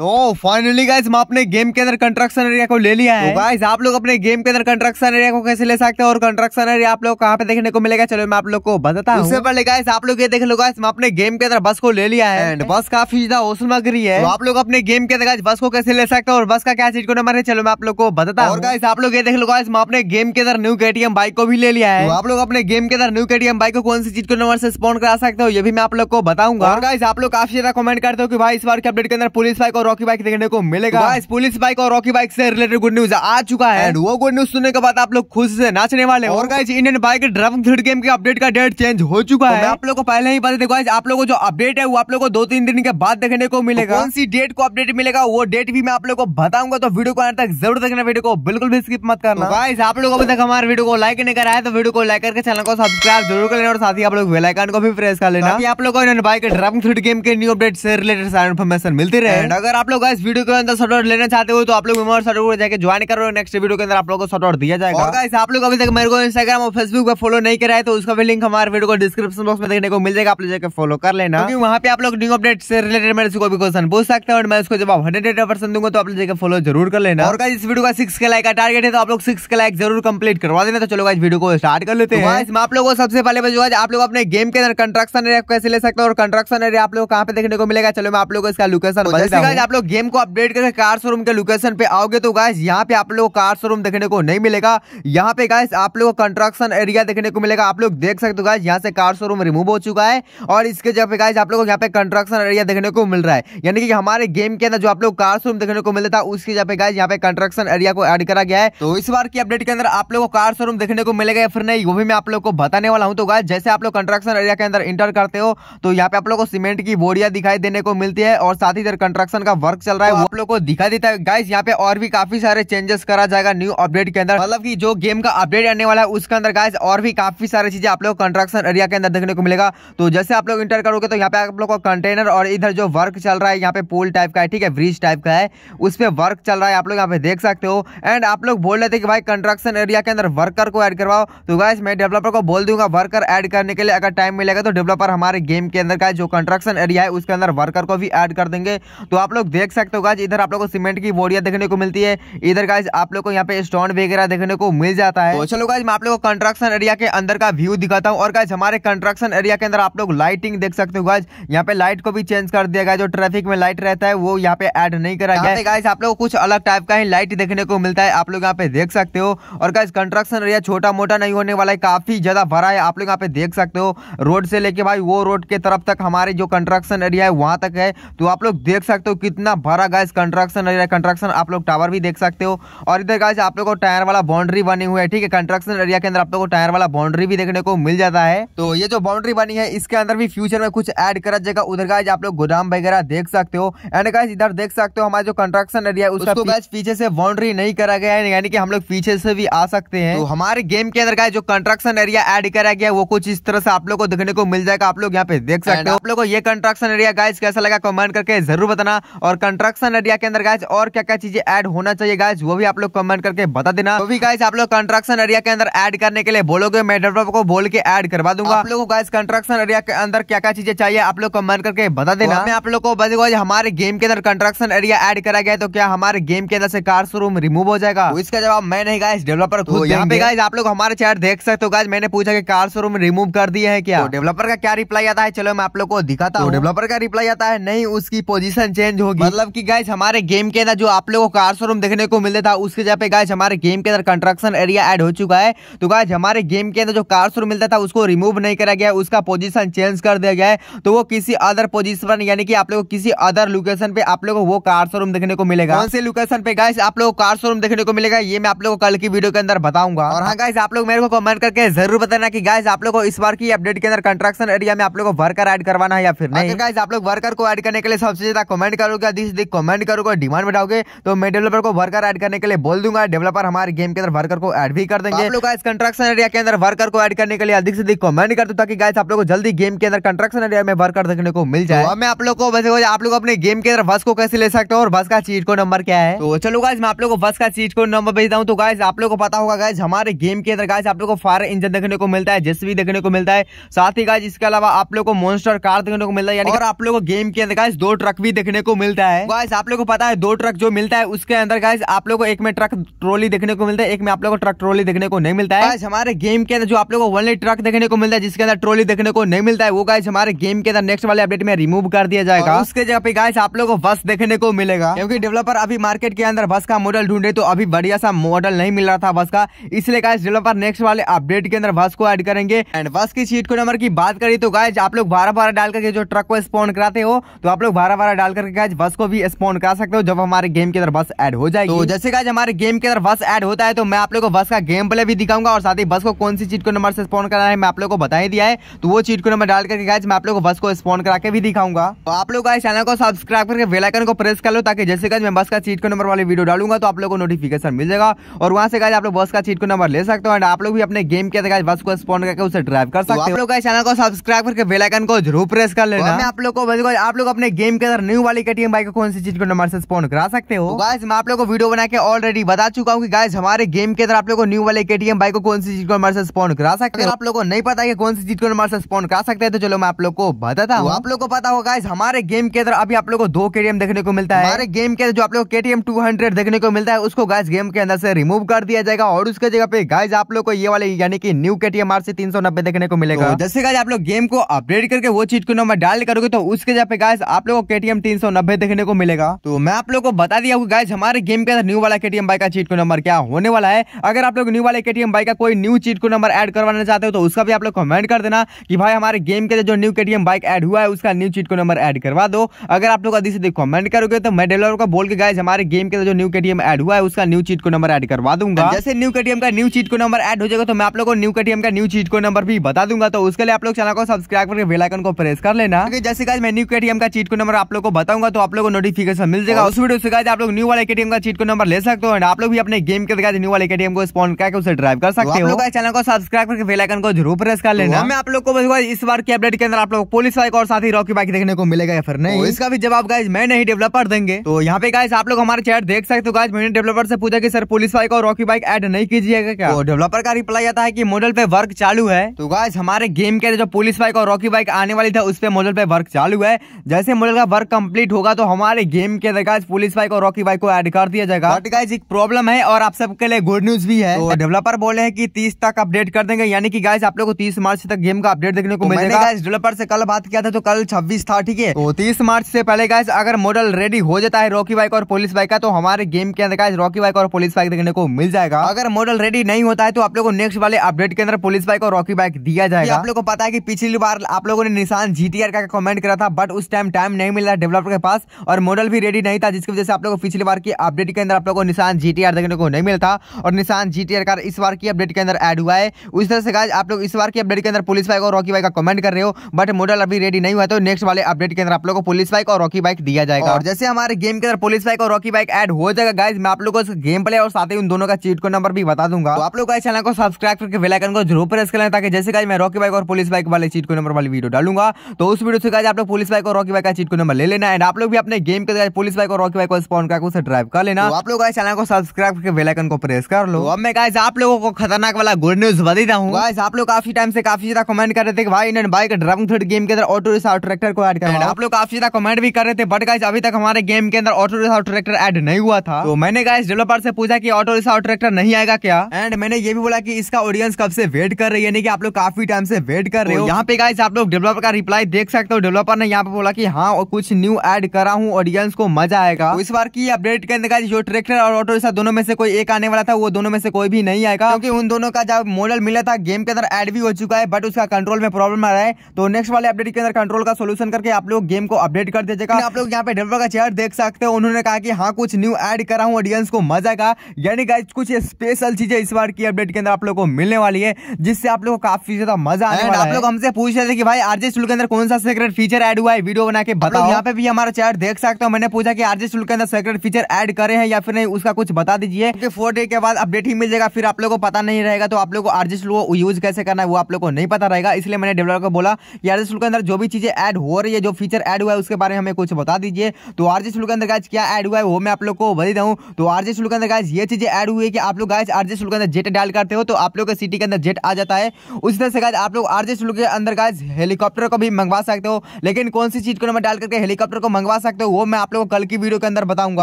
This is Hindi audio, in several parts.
तो फाइनली गाइस हम अपने गेम के अंदर कंस्ट्रक्शन एरिया को ले लिया है तो गाइस आप लोग अपने गेम के अंदर कंस्ट्रक्शन एरिया को कैसे ले सकते हो और कंस्ट्रक्शन एरिया आप लोग कहाँ पे देखने को मिलेगा चलो मैं आप लोग को बताता हूँ उससे पहले गाइस आप लोग ये देख लो गाइस हम अपने गेम के अंदर बस को ले लिया है एंड बस काफी ज्यादा औसम लग रही है तो आप लोग अपने गेम के अंदर बस को कैसे ले सकते हो और बस का क्या चीज को नंबर है चलो मैं आप लोग को बताता हूँ गाइस आप लोग ये देख लो गाइस हम अपने गेम के अंदर न्यू केटीएम बाइक को भी ले लिया है आप लोग अपने गेम के अंदर न्यू केटीएम बाइक को कौन सी चीज को नंबर से स्पॉन्ड करा सकते हो ये भी मैं आप लोग को बताऊंगा गाइस आप लोग काफी ज्यादा कमेंट करते हो कि भाई इस बार के अपडेट के अंदर पुलिस बाइक और रॉकी बाइक देखने को मिलेगा तो पुलिस बाइक और रॉकी बाइक से रिलेटेड गुड न्यूज आ चुका है वो गुड न्यूज सुनने के बाद आप लोग खुश से नाचने वाले और guys Indian bike drum thread game के अपडेट का डेट चेंज हो चुका तो है आप लोग को पहले ही पता देखो आप लोग को जो अपडेट है वो आप लोग को दो तीन दिन के बाद देखने को मिलेगा कौन सी डेट को अपडेट मिलेगा वो डेट भी मैं आप लोग को बताऊंगा तो वीडियो को तक जरूर देखना वीडियो को बिल्कुल भी स्किप मत करना गाइस तो आप लोग अभी तक हमारे वीडियो को लाइक नहीं करा है तो वीडियो को लाइक करके चैनल को सब्सक्राइब जरूर कर लेना और साथ ही आप लोग बेलाइकन को भी प्रेस कर लेना आप लोग को बाइक ड्रम थ्रेड गेम के न्यू अपडेट से रिलेटेड सारी इन्फॉर्मेशन मिलती रहे अगर आप लोग इस वीडियो के अंदर शॉर्ट लेना चाहते हो तो आप लोग मेमोर को जाकर ज्वाइन करो नेक्स्ट वीडियो के अंदर आप लोगों को शॉर्ट दिया जाएगा और गाइस आप लोग अभी तक मेरे को इंस्टाग्राम और फेसबुक पर फॉलो नहीं कराए तो उसका भी लिंक हमारे वीडियो को डिस्क्रिप्शन बॉक्स में देखने को मिल जाएगा आप लोग जाकर फॉलो कर लेना क्योंकि वहाँ पे आप लोग न्यू अपडेट से रिलेटेड मेरे को भी क्वेश्चन पूछ सकते हैं और मैं उसको जवाब हंड्रेड परसेंट दूंगा तो आप लोग फॉलो जरूर कर लेना और इस वीडियो का सिक्स के लाइक का टारगेट है तो आप लोग सिक्स के लाइक जरूर कंप्लीट करवा देना तो चलो इस वीडियो को स्टार्ट कर लेते तो हैं इसमें आप लोगों को सबसे पहले आप लोग अपने गेम के अंदर कंस्ट्रक्शन एरिया कैसे ले सकते हो और कंस्ट्रक्शन एरिया आप लोग कहाँ पे देखने को मिलेगा चलो मैं आप लोग इसका लोकेशन आप लोग गेम को अपडेट करके कार शोरूम के लोकेशन पे आओगे तो गाइस यहाँ पे आप लोग कार शोरूम देखने को नहीं मिलेगा यहाँ पे गाइस आप लोग कंस्ट्रक्शन एरिया देखने को मिलेगा आप लोग देख सकते हो गाइस यहाँ से कार शोरूम रिमूव हो चुका है और इसके जगह गाइस आप लोग यहाँ पे कंस्ट्रक्शन एरिया देखने को मिल रहा है यानी कि हमारे गेम के अंदर जो आप लोग कार शोरूम देखने को मिलता है उसकी जगह गाइस यहाँ पे कंस्ट्रक्शन एरिया को एड करा गया है तो इस बार की अपडेट के अंदर आप लोग को कार शोरूम देखने को मिलेगा फिर नहीं वो भी मैं आप लोग को बताने वाला हूँ तो गाय जैसे आप लोग कंस्ट्रक्शन एरिया के अंदर इंटर करते हो तो यहाँ पे आप लोग को सीमेंट की बोरिया दिखाई देने को मिलती है और साथ ही इधर कंस्ट्रक्शन का वर्क चल रहा है तो वो आप लोग को दिखा देता है गाइस यहाँ पे और भी काफी सारे चेंजेस करा जाएगा न्यू अपडेट के अंदर मतलब की जो गेम का अपडेट आने वाला है उसके अंदर गाइस और भी काफी सारी चीजें आप लोग कंस्ट्रक्शन एरिया के अंदर देखने को मिलेगा तो जैसे आप लोग इंटर करोगे तो यहाँ पे आप लोग को कंटेनर और इधर जो वर्क चल रहा है यहाँ पे पुल टाइप का है ठीक है ब्रिज टाइप का है उस पर वर्क चल रहा है आप लोग यहाँ पे देख सकते हो एंड आप लोग बोल रहे थे कि भाई कंस्ट्रक्शन एरिया के अंदर वर्कर को ऐड करवाओ तो गाइस मैं डेवलपर को बोल दूंगा वर्कर ऐड करने के लिए अगर टाइम मिलेगा तो डेवलपर हमारे गेम के अंदर का जो कंस्ट्रक्शन एरिया है उसके अंदर वर्कर को भी ऐड कर देंगे तो आप लोग लोग देख सकते हो गाज इधर आप लोग को सीमेंट की बोरिया देखने को मिलती है इधर गाइज आप लोग को यहाँ पे स्टोन वगैरह देखने को मिल जाता है तो चलो गाइज मैं आप लोग को कंस्ट्रक्शन एरिया के अंदर का व्यू दिखाता हूँ और गाइज हमारे कंस्ट्रक्शन एरिया के अंदर आप लोग लाइटिंग देख सकते हो गाज यहाँ पे लाइट को भी चेंज कर दिया गया जो ट्रैफिक में लाइट रहता है वो यहाँ पे एड नहीं करा गया गाइज आप लोग कुछ अलग टाइप का ही लाइट देखने को मिलता है आप लोग यहाँ पे देख सकते हो और गाइज कंस्ट्रक्शन एरिया छोटा मोटा नहीं होने वाला है काफी ज्यादा भरा है आप लोग यहाँ पे देख सकते हो रोड से लेके भाई वो रोड के तरफ तक हमारे जो कंस्ट्रक्शन एरिया है वहां तक है तो आप लोग देख सकते हो कि इतना भरा गाइस कंस्ट्रक्शन एरिया कंस्ट्रक्शन आप लोग टावर भी देख सकते हो और इधर गाइस आप लोग को टायर वाला बाउंड्री बनी हुई है ठीक है कंस्ट्रक्शन एरिया के अंदर आप लोग को टायर वाला बाउंड्री भी देखने को मिल जाता है तो ये जो बाउंड्री बनी है इसके अंदर भी फ्यूचर में कुछ एड करा जाएगा उधर गाइज आप लोग गोदाम वगैरह देख सकते हो एंड गाइज इधर देख सकते हो हमारे जो कंस्ट्रक्शन एरिया उसको गाइज पीछे से बाउंड्री नहीं करा गया है यानी कि हम लोग पीछे से भी आ सकते हैं तो हमारे गेम के अंदर गाइज जो कंस्ट्रक्शन एरिया एड करा गया वो कुछ इस तरह से आप लोग को देखने को मिल जाएगा आप लोग यहाँ पे देख सकते हो आप लोग को ये कंस्ट्रक्शन एरिया गाइज कैसा लगा कमेंट करके जरूर बताना और कंस्ट्रक्शन एरिया के अंदर गाइज और क्या क्या चीजें ऐड होना चाहिए गाइज वो भी आप लोग कमेंट करके बता देना वो तो भी गाइज आप लोग कंस्ट्रक्शन एरिया के अंदर ऐड करने के लिए बोलोगे मैं डेवलपर को बोल के ऐड करवा दूंगा आप लोगों को गाइज कंस्ट्रक्शन एरिया के अंदर क्या क्या चीजें चाहिए आप लोग कमेंट करके बता देना हाँ। मैं आप लोग को दूंगा हमारे गेम के अंदर कंस्ट्रक्शन एरिया एड करा गया तो क्या हमारे गेम के अंदर से कार शोरूम रिमूव हो जाएगा तो इसका जवाब मैं नहीं गाइज डेवलपर को यहाँ पे गाइज आप लोग हमारे चैट देख सकते हो गाइज मैंने पूछा कि कार शोरूम रिमूव कर दिए है क्या डेवलपर तो का क्या रिप्लाई आता है चलो मैं आप लोग को दिखाता हूँ डेवलपर का रिप्लाई आता है नहीं उसकी पोजिशन चेंज हो होगी मतलब कि गाइस हमारे गेम के अंदर जो आप लोगों को कार शोरूम देखने को मिलता था उसके जगह पे गाइस हमारे गेम के अंदर कंस्ट्रक्शन एरिया ऐड हो चुका है तो गाइस हमारे गेम के अंदर जो कार शोरूम मिलता था उसको रिमूव नहीं करा गया उसका पोजिशन चेंज कर दिया गया है तो वो किसी अदर पोजिशन यानी कि आप लोग किसी अदर लोकेशन पे आप लोग को वो कार शोरूम देखने को मिलेगा कौन से लोकेशन पे गाइस आप लोग कार शोरूम देखने को मिलेगा ये मैं आप लोग को कल की वीडियो के अंदर बताऊंगा और हाँ गाइस आप लोग मेरे को कमेंट करके जरूर बताना की गाइस आप लोग को इस बार की अपडेट के अंदर कंस्ट्रक्शन एरिया में आप लोग को वर्कर एड करवाना है या फिर नहीं गाइस आप लोग वर्कर को एड करने के लिए सबसे ज्यादा कमेंट करोगे का दिस दिख कमेंट करोगे डिमांड बताओगे तो मैं डेवलपर को वर्कर ऐड करने के लिए बोल दूंगा डेवलपर हमारे गेम के अंदर वर्कर को ऐड भी कर देंगे कंस्ट्रक्शन एरिया के अंदर वर्कर को ऐड करने के लिए अधिक से अधिक कमेंट कर दो ताकि गाइस आप लोग को जल्दी गेम के अंदर कंस्ट्रक्शन एरिया में वर्कर देखने को मिल जाए तो मैं आप लोग को वैसे आप लोग अपने गेम के अंदर बस को कैसे ले सकते हो और बस का चीज को नंबर क्या है तो चलो गाइज मैं आप लोग को बस का चीज को नंबर भेजता हूँ तो गाइज आप लोग को पता होगा गाइज हमारे गेम के अंदर गाइज आप लोग को फायर इंजन देखने को मिलता है जेसीबी देखने को मिलता है साथ ही गाइज इसके अलावा आप लोग को मोन्स्टर कार देखने को मिलता है यानी और आप लोग को गेम के अंदर गाइज दो ट्रक भी देखने को मिल मिलता है गाइस आप लोगों को पता है दो ट्रक जो मिलता है उसके अंदर गाइस आप लोगों को एक में ट्रक ट्रॉली देखने को मिलता है एक में आप लोगों को ट्रक ट्रॉली देखने को नहीं मिलता है गाइस हमारे गेम के अंदर जो आप लोगों को ओनली ट्रक देखने को मिलता है जिसके अंदर ट्रॉली देखने को नहीं मिलता है वो गाइस हमारे गेम के अंदर नेक्स्ट वाले अपडेट में रिमूव कर दिया जाएगा उसके जगह पे गाइस आप लोगों को बस देखने को मिलेगा क्योंकि डेवलपर अभी मार्केट के अंदर बस का मॉडल ढूंढे तो अभी बढ़िया सा मॉडल नहीं मिल रहा था बस का इसलिए गाइस डेवलपर नेक्स्ट वाले अपडेट के अंदर बस को एड करेंगे एंड बस की सीट को नंबर की बात करें तो गाइस आप लोग बारह बारह डाल करके जो ट्रक को स्पॉन्ड कराते हो तो आप लोग बारह बारह डाल करके गाइज बस को भी स्पॉन कर सकते हो जब हमारे गेम के अंदर बस एड हो जाएगी तो जैसे गाइज हमारे गेम के अंदर बस एड होता है तो मैं आप लोग को बस का गेम प्ले भी दिखाऊंगा और साथ ही बस को कौन सी चीट को नंबर से स्पॉन करना है मैं आप लोग को बता ही दिया है तो वो चीट को नंबर डाल करके गाइज मैं आप लोग को बस को स्पॉन करा के भी दिखाऊंगा तो आप लोग गाइज चैनल को सब्सक्राइब करके बेलाइकन को प्रेस कर लो ताकि जैसे गाइज मैं बस का चीट को नंबर वाली वीडियो डालूंगा तो आप लोग को नोटिफिकेशन मिल जाएगा और वहाँ से गाइज आप लोग बस का चीट को नंबर ले सकते हो एंड आप लोग भी अपने गेम के अंदर बस को स्पॉन करके उसे ड्राइव कर तो सकते हो आप लोग चैनल को सब्सक्राइब करके बेलाइकन को जरूर प्रेस कर लेना आप लोग को आप लोग अपने गेम के अंदर न्यू वाली कटी पेटीएम बाइक कौन सी चीज को नंबर से स्पॉन करा सकते हो गाइस तो मैं आप लोगों को वीडियो बना के ऑलरेडी बता चुका हूँ कि गाइस हमारे गेम के अंदर आप लोगों को न्यू वाले केटीएम बाइक को कौन सी चीज को नंबर से स्पॉन करा सकते हो आप लोगों को नहीं पता है कौन सी चीज को नंबर से स्पॉन करा सकते हैं तो चलो मैं आप लोग को बताता तो हूँ आप लोग को पता होगा गाइस हमारे गेम के अंदर अभी आप लोग को दो केटीएम देखने को मिलता है हमारे गेम के अंदर जो आप लोग केटीएम टू देखने को मिलता है उसको गाइस गेम के अंदर से रिमूव कर दिया जाएगा और उसके जगह पे गाइस आप लोग को ये वाले यानी कि न्यू केटीएम आर सी देखने को मिलेगा तो जैसे गाइस आप लोग गेम को अपडेट करके वो चीज को नंबर डाल करोगे तो उसके जगह पे गाइस आप लोग को केटीएम तीन पे देखने को मिलेगा तो मैं आप लोग को बता दिया हूँ गाइज हमारे गेम के अंदर न्यू वाला केटीएम बाइक का चीट को नंबर क्या होने वाला है अगर आप लोग न्यू वाले केटीएम बाइक का कोई new cheat code number add करवाना चाहते हो तो उसका भी आप लोग कमेंट कर देना की भाई हमारे गेम के जो न्यू केटीएम बाइक एड हुआ है उसका new cheat code number add करवा दो अगर आप लोग अधिक से कमेंट करोगे तो मैं डेलर को बोल के गाइज हमारे गेम के जो न्यू केटीएम एड हुआ है उसका new cheat code number add करवा दूंगा हाँ। जैसे न्यू केटीएम का new cheat code number add हो जाएगा तो मैं आप लोग को न्यू केटीएम का न्यू चीट को नंबर भी बता दूंगा तो उसके लिए आप लोग चैनल को सब्सक्राइब करके बेलाइकन को प्रेस कर लेना जैसे गाइज मैं न्यू केटीएम का चीट को नंबर आप लोग को बताऊंगा तो तो आप लोग को नोटिफिकेशन मिल जाएगा उस वीडियो से गाय आप लोग न्यू वाले के का चीट को नंबर ले सकते हो आप लोग भी अपने गेम के गाइस न्यू वाले के को स्पॉन करके उसे ड्राइव कर सकते तो हो चैनल को सब्सक्राइब करके बेल आइकन को जरूर प्रेस कर लेना तो मैं आप लोग को इस बार के अपडेट के अंदर आप लोग पुलिस बाइक और साथ ही रॉकी बाइक देखने को मिलेगा या फिर नहीं इसका भी जवाब गाइज मैं नहीं डेवलपर देंगे तो यहाँ पे गाइज आप लोग हमारे चैट देख सकते हो गाइज मैंने डेवलपर से पूछा की सर पुलिस बाइक और रॉकी बाइक एड नहीं कीजिएगा क्या डेवलपर का रिप्लाई आता है की मॉडल पे वर्क चालू है तो गाइज हमारे गेम के जो पुलिस बाइक और रॉकी बाइक आने वाली था उस पर मॉडल पे वर्क चालू है जैसे मॉडल का वर्क कम्प्लीट होगा होगा तो हमारे गेम के अंदर पुलिस भाई और रॉकी भाई को ऐड कर दिया जाएगा बट गाइज एक प्रॉब्लम है और आप सबके लिए गुड न्यूज भी है तो डेवलपर बोले हैं कि तीस तक अपडेट कर देंगे यानी कि गाइज आप लोग को तीस मार्च तक गेम का अपडेट देखने को तो मिलेगा गाइज डेवलपर से कल बात किया था तो कल छब्बीस था ठीक है तो तीस मार्च से पहले गाइज अगर मॉडल रेडी हो जाता है रॉकी बाइक और पुलिस बाइक का तो हमारे गेम के अंदर गाइज रॉकी बाइक और पुलिस बाइक देखने को मिल जाएगा अगर मॉडल रेडी नहीं होता है तो आप लोग को नेक्स्ट वाले अपडेट के अंदर पुलिस बाइक और रॉकी बाइक दिया जाएगा आप लोग को पता है की पिछली बार आप लोगों ने निशान जीटीआर का कमेंट करा था बट उस टाइम टाइम नहीं मिला डेवलपर के पास पास और मॉडल भी रेडी नहीं था जिसकी वजह से आप लोगों को पिछली बार की अपडेट के अंदर आप लोगों को निशान जी देखने को नहीं मिलता और निशान जी कार इस बार की अपडेट के अंदर एड हुआ है उस तरह से गाइज आप लोग इस बार की अपडेट के अंदर पुलिस बाइक और रॉकी बाइक का कमेंट कर रहे हो बट मॉडल अभी रेडी नहीं हुआ तो नेक्स्ट वाले अपडेट के अंदर आप लोग को पुलिस बाइक और रॉकी बाइक दिया जाएगा और जैसे हमारे गेम के अंदर पुलिस बाइक और रॉकी बाइक एड हो जाएगा गाइज मैं आप लोग को गेम प्ले और साथ ही उन दोनों का चीट को नंबर भी बता दूंगा तो आप लोग चैनल को सब्सक्राइब करके बेलाइकन को जरूर प्रेस करें ताकि जैसे गाइज मैं रॉकी बाइक और पुलिस बाइक वाले चीट को नंबर वाली वीडियो डालूंगा तो उस वीडियो से गाइज आप लोग पुलिस बाइक और रॉकी बाइक का चीट को नंबर ले लेना एंड आप लोग लोग भी अपने गेम के पुलिस बाइक और रॉकी बाइक को स्पॉन करके उसे ड्राइव कर लेना तो आप लोग चैनल को सब्सक्राइब करके बेलाइकन को प्रेस कर लो तो अब मैं गाइस आप लोगों को खतरनाक वाला गुड न्यूज बता हूँ गाइस आप लोग काफी टाइम से काफी ज्यादा कमेंट कर रहे थे कि भाई इन्होंने बाइक ड्राइविंग थ्रेड गेम के अंदर ऑटो रिक्शा ट्रैक्टर को ऐड करना आप लोग काफी ज्यादा कमेंट भी कर रहे थे बट गाइस अभी तक हमारे गेम के अंदर ऑटो रिक्शा ट्रैक्टर ऐड नहीं हुआ था तो मैंने गाइस डेवलपर से पूछा की ऑटो रिक्शा ट्रैक्टर नहीं आएगा क्या एंड मैंने ये भी बोला की इसका ऑडियंस कब से वेट कर रही है यानी कि आप लोग काफी टाइम से वेट कर रहे तो हो यहाँ पे गाइस आप लोग डेवलपर का रिप्लाई देख सकते हो डेवलपर ने यहाँ पे बोला की हाँ कुछ न्यू एड कर करा हूँ ऑडियंस को मजा आएगा तो इस बार की अपडेट के अंदर जो ट्रैक्टर और ऑटो रिक्शा दोनों में से कोई एक आने वाला था वो दोनों में से कोई भी नहीं आएगा क्योंकि उन दोनों का जब मॉडल मिला था गेम के अंदर एड भी हो चुका है बट उसका कंट्रोल में प्रॉब्लम आ रहा है तो नेक्स्ट वाले अपडेट के अंदर कंट्रोल का सोल्यूशन करके आप लोग गेम को अपडेट कर दीजिएगा आप लोग यहाँ पे डेवलपर का चेयर देख सकते हो उन्होंने कहा कि हाँ कुछ न्यू एड करा हूँ ऑडियंस को मजा का यानी कि कुछ स्पेशल चीजें इस बार की अपडेट के अंदर आप लोग को मिलने वाली है जिससे आप लोग को काफी ज्यादा मजा आया आप लोग हमसे पूछ रहे थे कि भाई आरजे स्टूल के अंदर कौन सा सीक्रेट फीचर एड हुआ है वीडियो बना के बताओ यहाँ पे भी हमारा फीचर देख सकते हो मैंने पूछा कि आरजे टूल के अंदर सेक्रेट फीचर ऐड करे हैं या फिर नहीं उसका कुछ बता दीजिए क्योंकि फोर डे के बाद अपडेट ही मिल जाएगा फिर आप लोगों को पता नहीं रहेगा तो आप लोगों को आरजे टूल को यूज कैसे करना है वो आप लोग को नहीं पता रहेगा इसलिए मैंने डेवलपर को बोला कि आरजे टूल के अंदर जो भी चीजें ऐड हो रही है जो फीचर एड हुआ है उसके बारे में हमें कुछ बता दीजिए तो आरजे टूल के अंदर गाइज क्या एड हुआ है वो मैं आप लोग को बता दूँ तो आरजे टूल के अंदर गाइज ये चीजें एड हुई है कि आप लोग गाइज आरजे टूल के अंदर जेट डायल करते हो तो आप लोग के सिटी के अंदर जेट आ जाता है उसी तरह से गाइज आप लोग आरजे टूल के अंदर गाइज हेलीकॉप्टर को भी मंगवा सकते हो लेकिन कौन सी चीज को नंबर डाल करके हेलीकॉप्टर को मंगवा मंगवा सकते हो वो मैं आप लोगों को कल की वीडियो के अंदर बताऊंगा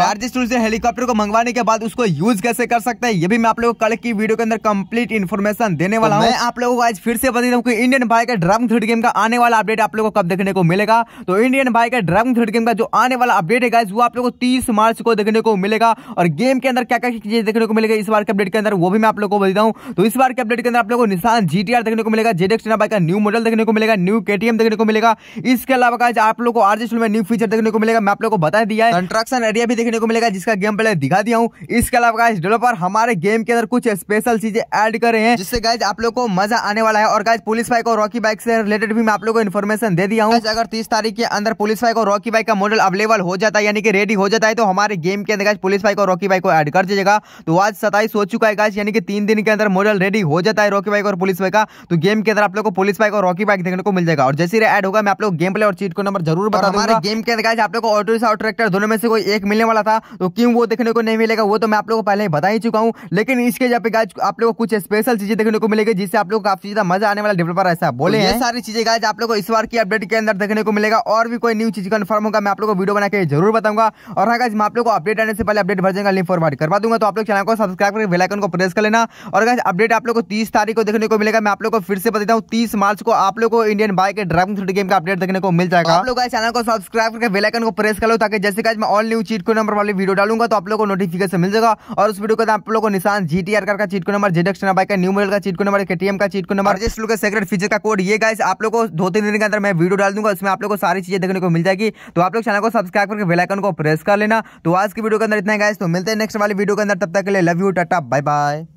लार्जेस्ट टूल से हेलीकॉप्टर को मंगवाने के बाद उसको यूज कैसे कर सकते हैं ये भी मैं आप लोगों को कल की वीडियो के अंदर कंप्लीट इन्फॉर्मेशन देने वाला तो हूँ आप लोगों को आज फिर से बता दूँ इंडियन भाई का ड्रम थ्रेड गेम का आने वाला अपडेट आप लोग को कब देखने को मिलेगा तो इंडियन भाई का ड्रम थ्रेड गेम का जो आने वाला अपडेट है वो आप लोग को तीस मार्च को देखने को मिलेगा और गेम के अंदर क्या क्या चीजें देखने को मिलेगा इस बार के अपडेट के अंदर वो भी मैं आप लोग को बता दूँ तो इस बार के अपडेट के अंदर आप लोग को निशान जीटीआर देखने को मिलेगा जेडेक्स बाइक का न्यू मॉडल देखने को मिलेगा न्यू केटीएम देखने को मिलेगा इसके अलावा आप लोग को आरजे में न्यू फीचर देखने को को मिलेगा मैं आप लोग को बता दिया है कंस्ट्रक्शन एरिया भी देखने को मिलेगा जिसका गेम प्ले दिखा दिया हूँ इसके अलावा गाइज डेवलपर हमारे गेम के अंदर कुछ स्पेशल चीजें एड कर रहे हैं जिससे गाइज आप लोग को मजा आने वाला है और गाइज पुलिस बाइक और रॉकी बाइक से रिलेटेड भी मैं आप लोग को इन्फॉर्मेशन दे दिया हूँ अगर तीस तारीख के अंदर पुलिस बाइक और रॉकी बाइक का मॉडल अवेलेबल हो जाता है यानी कि रेडी हो जाता है तो हमारे गेम के अंदर गाइज पुलिस बाइक और रॉकी बाइक को एड कर दीजिएगा तो आज सताइस हो चुका है गाइज यानी कि तीन दिन के अंदर मॉडल रेडी हो जाता है रॉकी बाइक और पुलिस बाइक का तो गेम के अंदर आप लोग को पुलिस बाइक और रॉकी बाइक देखने को मिल जाएगा और जैसे ही एड होगा मैं आप लोग गेम प्ले और चीट को नंबर जरूर बता हमारे गेम के अंदर आप लोग को ऑटो रिक्शा और ट्रैक्टर दोनों में से कोई एक मिलने वाला था तो क्यों वो देखने को नहीं मिलेगा वो तो मैं आप लोगों को पहले ही बता ही चुका हूँ लेकिन इसके जहाँ पे गाज आप लोगों को कुछ स्पेशल चीजें देखने को मिलेगी जिससे आप लोग काफी ज्यादा मजा आने वाला डेवलपर ऐसा बोले ये सारी चीजें गाज आप लोग को इस बार की अपडेट के अंदर देखने को मिलेगा और भी कोई न्यू चीज कन्फर्म होगा मैं आप लोग को वीडियो बना के जरूर बताऊंगा और हाँ गाज मैं आप लोग को अपडेट आने से पहले अपडेट भर जाएगा लिंक फॉरवर्ड करवा दूंगा तो आप लोग चैनल को सब्सक्राइब करके बेलाइकन को प्रेस कर लेना और गाज अपडेट आप लोग को तीस तारीख को देखने को मिलेगा मैं आप लोग को फिर से बताता हूँ तीस मार्च को आप लोग को इंडियन बाइक ड्राइविंग गेम का अपडेट देखने को मिल जाएगा आप लोग चैनल को सब्सक्राइब करके बेलाइक आइकन को प्रेस कर लो ताकि जैसे कि आज मैं all new cheat code number वाली वीडियो डालूंगा तो आप लोगों को नोटिफिकेशन मिल जाएगा और उस वीडियो के आप लोगों को निशान जी टी आर का cheat code number Z X ten bike का न्यू मॉडल का चीट को नंबर के का चीट को नंबर जिस लोग सेक्रेट फीचर का कोड ये गाइस आप लोगों को दो तीन दिन के अंदर मैं वीडियो डाल दूंगा उसमें आप लोग को सारी चीजें देखने को मिल जाएगी तो आप लोग चैनल को सब्सक्राइब करके बेलाइकन को प्रेस कर लेना तो आज की वीडियो के अंदर इतना गाइस तो मिलते हैं नेक्स्ट वाली वीडियो के अंदर तब तक के लिए love you tata bye bye